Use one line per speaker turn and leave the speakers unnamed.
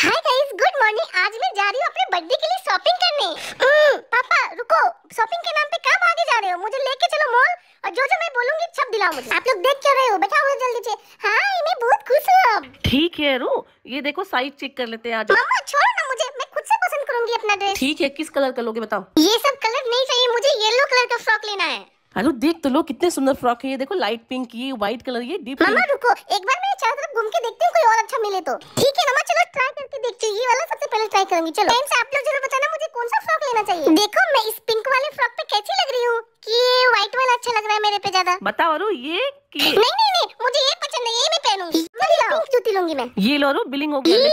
Hi guys good morning आज मैं जा रही हूँ अपने बर्थडे के लिए शॉपिंग करने hmm. पापा रुको शॉपिंग के नाम पे कब आगे जा रहे हो मुझे लेके चलो मॉल और जो जो मैं बोलूंगी सब दिलाओ मुझे आप लोग देख क्या रहे हो बैठा हुआ जल्दी से हाँ मैं बहुत खुश हूँ
ठीक है रू ये देखो साइज
चेक कर लेते हैं आज मामा छोड़ो ना मुझे मैं खुद से पसंद करूंगी अपना ड्रेस ठीक है किस कलर का लोगे बताओ ये सब कलर नहीं चाहिए मुझे येलो कलर का फ्रॉक लेना है
हेलो देख तो लो कितने सुंदर फ्रॉक है ये देखो लाइट पिंक ये व्हाइट कलर ये डीप मामा
रुको एक बार मैं चारों तरफ घूम के देखती हैं कोई और अच्छा मिले तो ठीक पिक चाहिए वाला सबसे पहले ट्राई करूंगी चलो फ्रेंड्स आप लोग जरूर बताना मुझे कौन सा फ्रॉक लेना चाहिए देखो मैं इस पिंक वाले फ्रॉक पे कैसी लग रही हूँ कि ये व्हाइट वाला अच्छा लग रहा है मेरे पे ज्यादा बताओ अरु ये नहीं नहीं नहीं मुझे ये पसंद है ये मैं पहनूंगी जूती लूंगी मैं ये लो अरु बिलिंग हो गई